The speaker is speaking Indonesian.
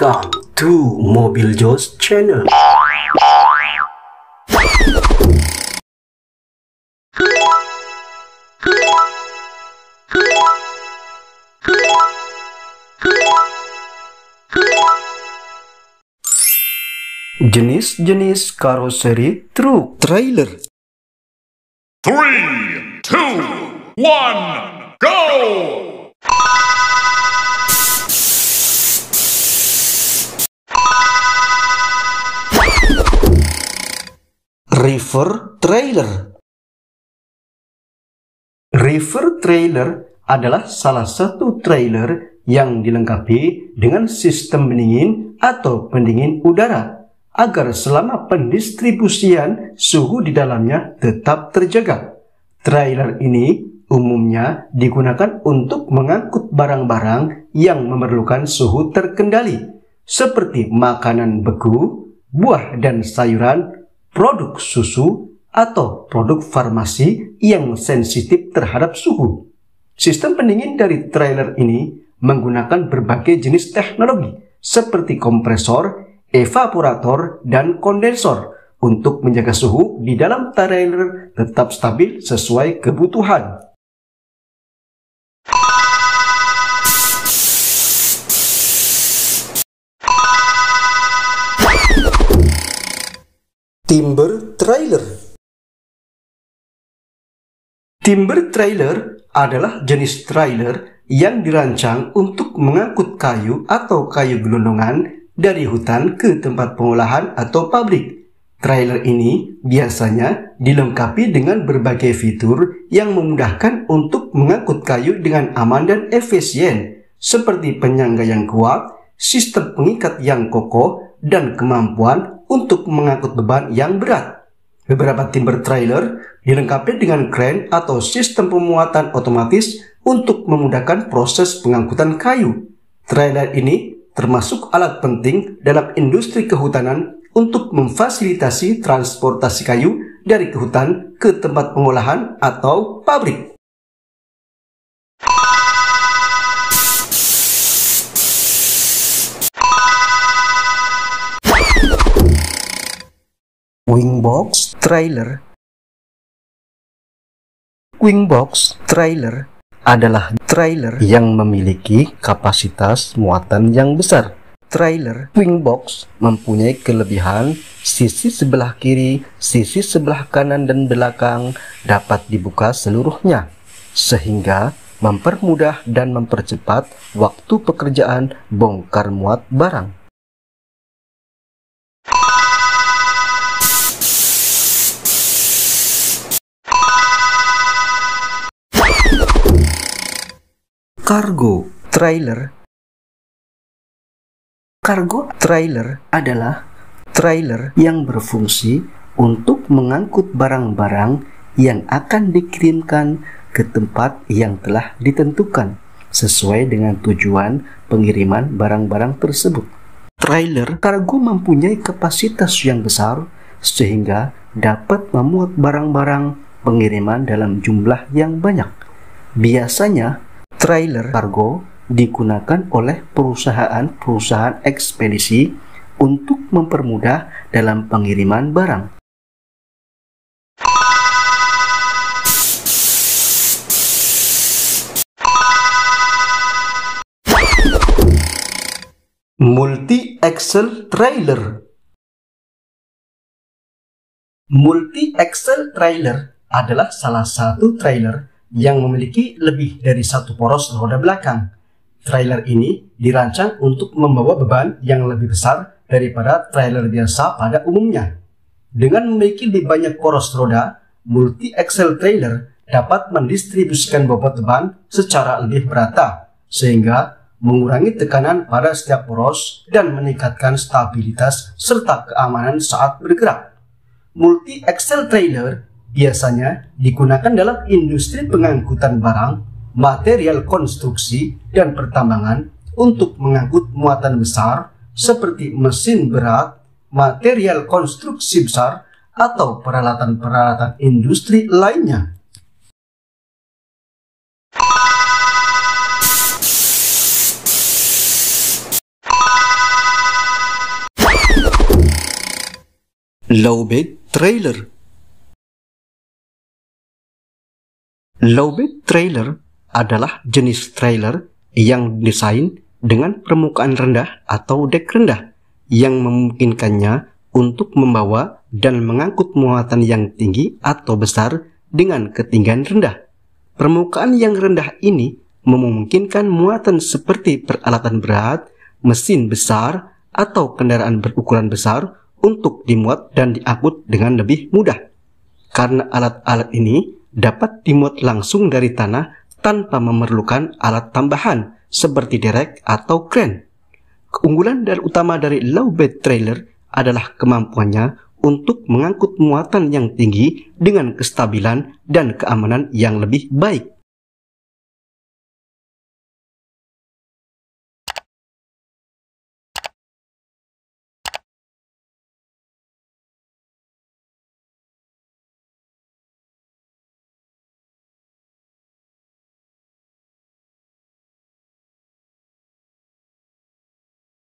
Welcome to Mobil Jos Channel. Jenis-jenis karoseri truk trailer. 3 2 1 go! river trailer. River trailer adalah salah satu trailer yang dilengkapi dengan sistem pendingin atau pendingin udara agar selama pendistribusian suhu di dalamnya tetap terjaga. Trailer ini umumnya digunakan untuk mengangkut barang-barang yang memerlukan suhu terkendali seperti makanan beku, buah dan sayuran produk susu atau produk farmasi yang sensitif terhadap suhu. Sistem pendingin dari trailer ini menggunakan berbagai jenis teknologi seperti kompresor, evaporator, dan kondensor untuk menjaga suhu di dalam trailer tetap stabil sesuai kebutuhan. Timber trailer Timber trailer adalah jenis trailer yang dirancang untuk mengangkut kayu atau kayu gelondongan dari hutan ke tempat pengolahan atau pabrik. Trailer ini biasanya dilengkapi dengan berbagai fitur yang memudahkan untuk mengangkut kayu dengan aman dan efisien, seperti penyangga yang kuat, sistem pengikat yang kokoh, dan kemampuan untuk mengangkut beban yang berat. Beberapa timber trailer dilengkapi dengan crane atau sistem pemuatan otomatis untuk memudahkan proses pengangkutan kayu. Trailer ini termasuk alat penting dalam industri kehutanan untuk memfasilitasi transportasi kayu dari kehutan ke tempat pengolahan atau pabrik. Wingbox trailer Wingbox trailer adalah trailer yang memiliki kapasitas muatan yang besar. Trailer Wingbox mempunyai kelebihan sisi sebelah kiri, sisi sebelah kanan dan belakang dapat dibuka seluruhnya sehingga mempermudah dan mempercepat waktu pekerjaan bongkar muat barang. Kargo trailer Kargo trailer adalah trailer yang berfungsi untuk mengangkut barang-barang yang akan dikirimkan ke tempat yang telah ditentukan sesuai dengan tujuan pengiriman barang-barang tersebut. Trailer kargo mempunyai kapasitas yang besar sehingga dapat memuat barang-barang pengiriman dalam jumlah yang banyak. Biasanya trailer kargo digunakan oleh perusahaan-perusahaan ekspedisi untuk mempermudah dalam pengiriman barang. Multi Excel Trailer Multi Excel Trailer adalah salah satu trailer Hmm. yang memiliki lebih dari satu poros roda belakang. Trailer ini dirancang untuk membawa beban yang lebih besar daripada trailer biasa pada umumnya. Dengan memiliki lebih banyak poros roda, multi-axle trailer dapat mendistribusikan bobot beban secara lebih merata, sehingga mengurangi tekanan pada setiap poros dan meningkatkan stabilitas serta keamanan saat bergerak. Multi-axle trailer biasanya digunakan dalam industri pengangkutan barang, material konstruksi, dan pertambangan untuk mengangkut muatan besar seperti mesin berat, material konstruksi besar, atau peralatan-peralatan industri lainnya. Low bed trailer Low bed trailer adalah jenis trailer yang desain dengan permukaan rendah atau dek rendah yang memungkinkannya untuk membawa dan mengangkut muatan yang tinggi atau besar dengan ketinggian rendah. Permukaan yang rendah ini memungkinkan muatan seperti peralatan berat, mesin besar, atau kendaraan berukuran besar untuk dimuat dan diangkut dengan lebih mudah. Karena alat-alat ini dapat dimuat langsung dari tanah tanpa memerlukan alat tambahan seperti derek atau kren. Keunggulan dan utama dari low bed trailer adalah kemampuannya untuk mengangkut muatan yang tinggi dengan kestabilan dan keamanan yang lebih baik.